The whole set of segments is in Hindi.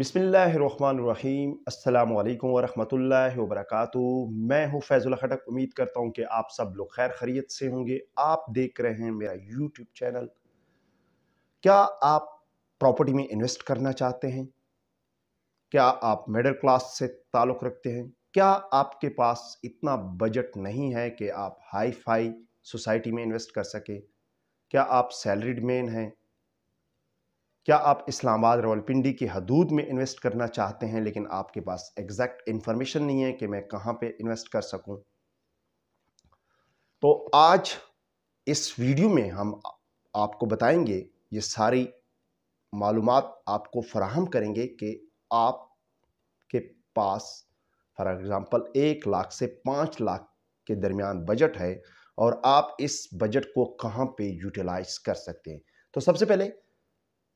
बिसमीम् अल्लाम वरहमल वरक मैं हूँ फैज़ुल्ला खटक उम्मीद करता हूँ कि आप सब लोग खैर खरीत से होंगे आप देख रहे हैं मेरा यूट्यूब चैनल क्या आप प्रॉपर्टी में इन्वेस्ट करना चाहते हैं क्या आप मिडल क्लास से ताल्लुक़ रखते हैं क्या आपके पास इतना बजट नहीं है कि आप हाई फाई सोसाइटी में इन्वेस्ट कर सकें क्या आप सैलरीड मैन हैं क्या आप इस्लामाबाद रावलपिंडी की हदूद में इन्वेस्ट करना चाहते हैं लेकिन आपके पास एग्जैक्ट इन्फॉर्मेशन नहीं है कि मैं कहाँ पे इन्वेस्ट कर सकूं तो आज इस वीडियो में हम आपको बताएंगे ये सारी मालूम आपको फराहम करेंगे कि आप के पास फॉर एग्ज़ाम्पल एक लाख से पाँच लाख के दरमियान बजट है और आप इस बजट को कहाँ पे यूटिलाइज कर सकते हैं तो सबसे पहले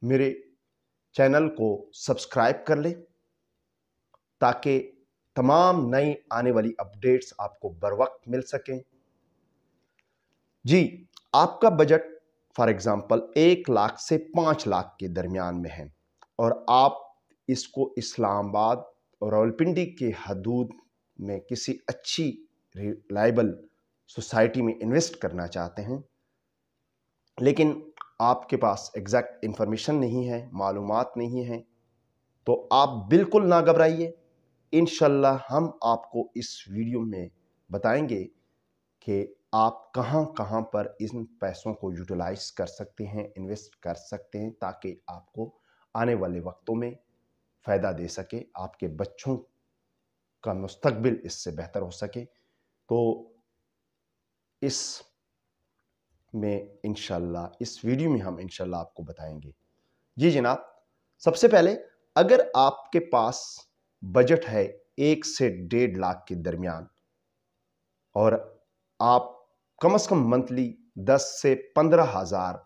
मेरे चैनल को सब्सक्राइब कर लें ताकि तमाम नई आने वाली अपडेट्स आपको बर वक्त मिल सकें जी आपका बजट फॉर एग्ज़ाम्पल एक लाख से पाँच लाख के दरमियान में है और आप इसको इस्लामाबाद और रावलपिंडी के हदूद में किसी अच्छी रिलायबल सोसाइटी में इन्वेस्ट करना चाहते हैं लेकिन आपके पास एग्जैक्ट इन्फॉर्मेशन नहीं है मालूम नहीं है तो आप बिल्कुल ना घबराइए इन हम आपको इस वीडियो में बताएंगे कि आप कहां कहां पर इन पैसों को यूटिलाइज कर सकते हैं इन्वेस्ट कर सकते हैं ताकि आपको आने वाले वक्तों में फ़ायदा दे सके आपके बच्चों का मुस्तबिल इससे बेहतर हो सके तो इस में इनशाला इस वीडियो में हम इनशाला आपको बताएंगे जी जनाब सबसे पहले अगर आपके पास बजट है एक से डेढ़ लाख के दरमियान और आप कम से कम मंथली दस से पंद्रह हज़ार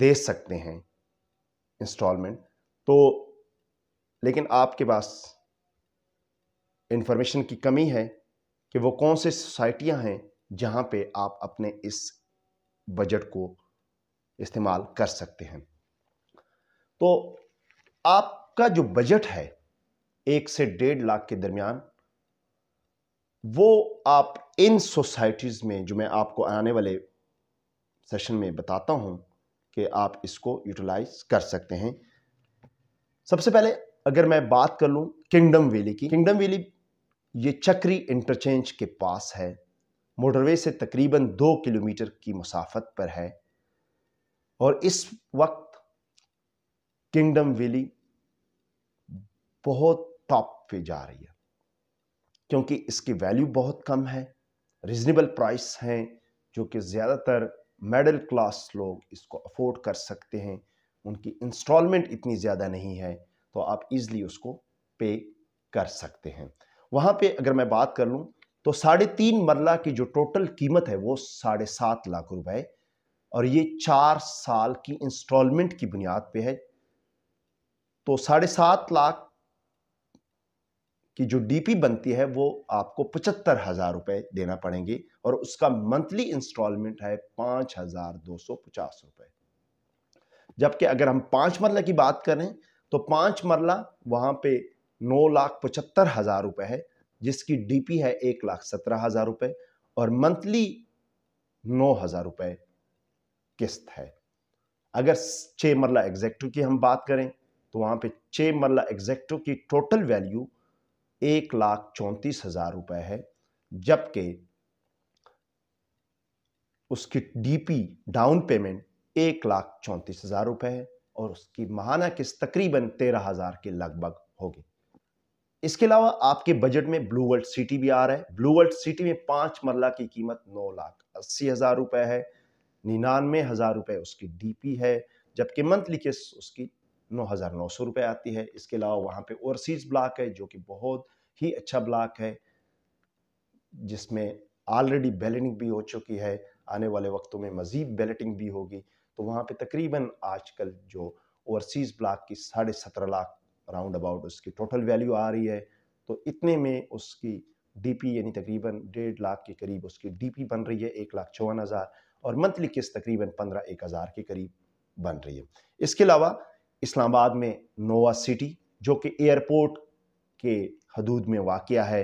दे सकते हैं इंस्टॉलमेंट तो लेकिन आपके पास इंफॉर्मेशन की कमी है कि वो कौन से सोसाइटियां हैं जहां पे आप अपने इस बजट को इस्तेमाल कर सकते हैं तो आपका जो बजट है एक से डेढ़ लाख के दरमियान वो आप इन सोसाइटीज़ में जो मैं आपको आने वाले सेशन में बताता हूं कि आप इसको यूटिलाइज कर सकते हैं सबसे पहले अगर मैं बात कर लूं किंगडम वैली की किंगडम वैली ये चक्री इंटरचेंज के पास है मोटरवे से तकरीबन दो किलोमीटर की मुसाफत पर है और इस वक्त किंगडम वैली बहुत टॉप पे जा रही है क्योंकि इसकी वैल्यू बहुत कम है रिजनेबल प्राइस हैं जो कि ज़्यादातर मेडल क्लास लोग इसको अफोर्ड कर सकते हैं उनकी इंस्टॉलमेंट इतनी ज़्यादा नहीं है तो आप इज़ली उसको पे कर सकते हैं वहाँ पे अगर मैं बात कर लूँ तो साढ़े तीन मरला की जो टोटल कीमत है वो साढ़े सात लाख रुपए और ये चार साल की इंस्टॉलमेंट की बुनियाद पे है तो साढ़े सात लाख की जो डीपी बनती है वो आपको पचहत्तर हज़ार रुपए देना पड़ेंगे और उसका मंथली इंस्टॉलमेंट है पांच हज़ार दो सौ पचास रुपए जबकि अगर हम पांच मरला की बात करें तो पांच मरला वहां पे नौ लाख पचहत्तर हज़ार रुपए है जिसकी डीपी है एक लाख सत्रह हज़ार रुपए और मंथली नौ हज़ार रुपये किस्त है अगर छः मरला एग्जेक्टिव की हम बात करें तो वहां पे छः मरला एग्जेक्टिव की टोटल वैल्यू एक लाख चौंतीस हज़ार रुपए है जबकि उसकी डीपी डाउन पेमेंट एक लाख चौंतीस हज़ार रुपए है और उसकी महाना किस्त तकरीबन तेरह हज़ार के लगभग होगी इसके अलावा आपके बजट में ब्लू वर्ल्ड सिटी भी आ रहा है ब्लू वर्ल्ड सिटी में पांच मरला की कीमत नौ लाख अस्सी हज़ार रुपए है निन्यानवे हज़ार रुपए उसकी डीपी है जबकि मंथली किस्त उसकी नौ हज़ार नौ सौ रुपए आती है इसके अलावा वहां पे ओवरसीज़ ब्लॉक है जो कि बहुत ही अच्छा ब्लॉक है जिसमें ऑलरेडी बैलेटिंग भी हो चुकी है आने वाले वक्तों में मज़ीद बैलेटिंग भी होगी तो वहां पे तकरीबन आजकल जो ओवरसीज़ ब्लॉक की साढ़े सत्रह लाख राउंड अबाउट उसकी टोटल वैल्यू आ रही है तो इतने में उसकी डीपी यानी तकरीबन डेढ़ लाख के करीब उसकी डीपी बन रही है एक लाख चौवन हज़ार और मंथली किस्त तकरीबन पंद्रह एक हज़ार के करीब बन रही है इसके अलावा इस्लामाबाद में नोवा सिटी जो कि एयरपोर्ट के हदूद में वाक़ है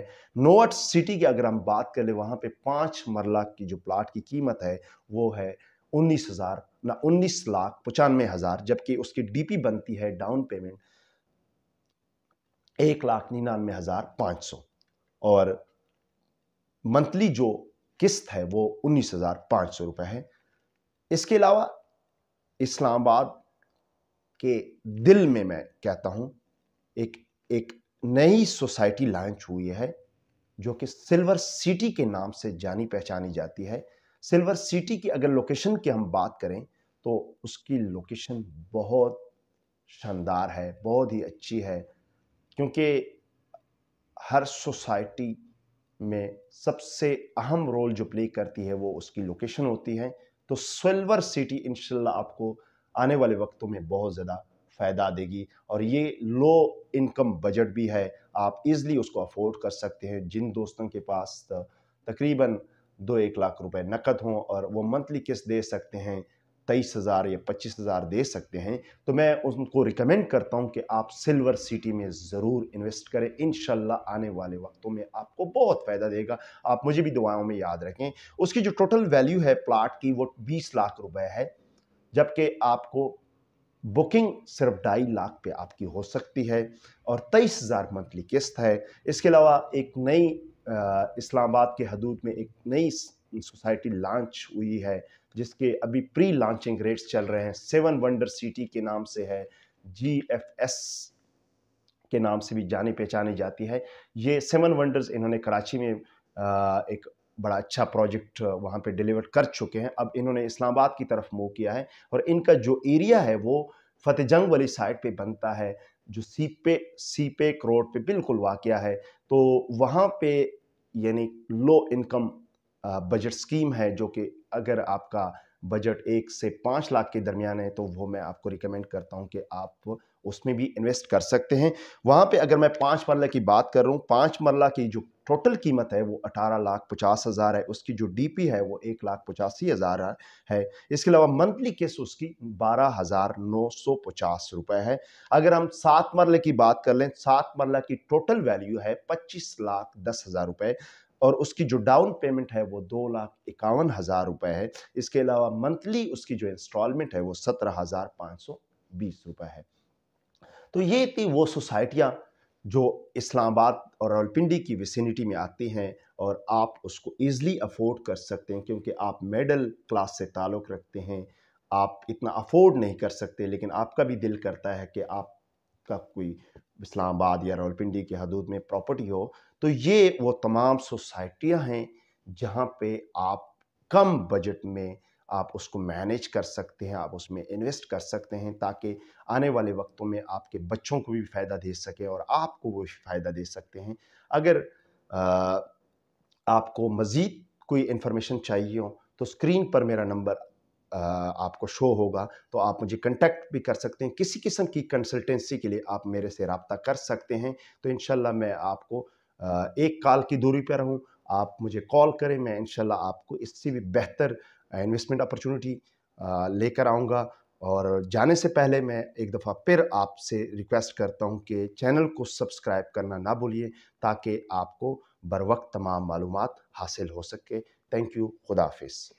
नोवा सिटी की अगर हम बात कर ले वहाँ पर पाँच मरला की जो प्लाट की कीमत है वो है उन्नीस हज़ार ना उन्नीस लाख पचानवे हज़ार जबकि उसकी पी बनती है डाउन पेमेंट एक लाख निन्यानवे हज़ार पाँच सौ और मंथली जो किस्त है वो उन्नीस हज़ार पाँच सौ रुपये है इसके अलावा इस्लामाबाद के दिल में मैं कहता हूँ एक एक नई सोसाइटी लॉन्च हुई है जो कि सिल्वर सिटी के नाम से जानी पहचानी जाती है सिल्वर सिटी की अगर लोकेशन की हम बात करें तो उसकी लोकेशन बहुत शानदार है बहुत ही अच्छी है क्योंकि हर सोसाइटी में सबसे अहम रोल जो प्ले करती है वो उसकी लोकेशन होती है तो सिल्वर सिटी इन आपको आने वाले वक्तों में बहुत ज़्यादा फ़ायदा देगी और ये लो इनकम बजट भी है आप इजली उसको अफोर्ड कर सकते हैं जिन दोस्तों के पास तकरीबन दो एक लाख रुपए नकद हों और वो मंथली किस्त दे सकते हैं तेईस हज़ार या पच्चीस हज़ार दे सकते हैं तो मैं उनको रिकमेंड करता हूं कि आप सिल्वर सिटी में ज़रूर इन्वेस्ट करें इन आने वाले वक्तों में आपको बहुत फ़ायदा देगा आप मुझे भी दुआओं में याद रखें उसकी जो टोटल वैल्यू है प्लाट की वो बीस लाख रुपये है जबकि आपको बुकिंग सिर्फ ढाई लाख पे आपकी हो सकती है और तेईस हज़ार मंथली किस्त है इसके अलावा एक नई इस्लामाबाद के हदूद में एक नई सोसाइटी लॉन्च हुई है जिसके अभी प्री लॉन्चिंग रेट्स चल रहे हैं सेवन वंडर सिटी के नाम से है जी एफ एस के नाम से भी जानी पहचानी जाती है ये सेवन वंडर्स इन्होंने कराची में एक बड़ा अच्छा प्रोजेक्ट वहाँ पे डिलीवर कर चुके हैं अब इन्होंने इस्लामाबाद की तरफ मूव किया है और इनका जो एरिया है वो फतेहजंग वाली साइड पे बनता है जो सीपे सीपे रोड पे बिल्कुल वाक़ है तो वहाँ पे यानी लो इनकम बजट स्कीम है जो कि अगर आपका बजट एक से पाँच लाख के दरमियान है तो वो मैं आपको रिकमेंड करता हूँ कि आप उसमें भी इन्वेस्ट कर सकते हैं वहाँ पे अगर मैं पाँच मरला की बात कर रहा हूँ पाँच मरला की जो टोटल कीमत है वो अठारह लाख पचास हज़ार है उसकी जो डीपी है वो एक लाख पचासी हज़ार है इसके अलावा मंथली किस्त उसकी बारह हज़ार नौ सौ पचास रुपये है अगर हम सात मरले की बात कर लें सात मरला की टोटल वैल्यू है पच्चीस लाख दस हज़ार रुपये और उसकी जो डाउन पेमेंट है वो दो लाख इक्यावन हज़ार रुपए है इसके अलावा मंथली उसकी जो इंस्टॉलमेंट है वो सत्रह हज़ार पाँच सौ बीस रुपए है तो ये थी वो सोसाइटियाँ जो इस्लामाबाद और रावलपिंडी की विसिनिटी में आती हैं और आप उसको ईजली अफोर्ड कर सकते हैं क्योंकि आप मिडल क्लास से ताल्लुक़ रखते हैं आप इतना अफोर्ड नहीं कर सकते लेकिन आपका भी दिल करता है कि आपका कोई इस्लामाबाद या रावलपिंडी की हदूद में प्रॉपर्टी हो तो ये वो तमाम सोसाइटियाँ हैं जहाँ पे आप कम बजट में आप उसको मैनेज कर सकते हैं आप उसमें इन्वेस्ट कर सकते हैं ताकि आने वाले वक्तों में आपके बच्चों को भी फ़ायदा दे सके और आपको वो फ़ायदा दे सकते हैं अगर आ, आपको मज़ीद कोई इन्फॉर्मेशन चाहिए हो तो स्क्रीन पर मेरा नंबर आपको शो होगा तो आप मुझे कंटेक्ट भी कर सकते हैं किसी किस्म की कंसल्टेंसी के लिए आप मेरे से रबता कर सकते हैं तो इन मैं आपको एक काल की दूरी पर रहूँ आप मुझे कॉल करें मैं इन आपको इससे भी बेहतर इन्वेस्टमेंट अपॉर्चुनिटी लेकर आऊँगा और जाने से पहले मैं एक दफ़ा फिर आपसे रिक्वेस्ट करता हूँ कि चैनल को सब्सक्राइब करना ना भूलिए ताकि आपको बर वक्त तमाम मालूम हासिल हो सके थैंक यू खुदाफिज़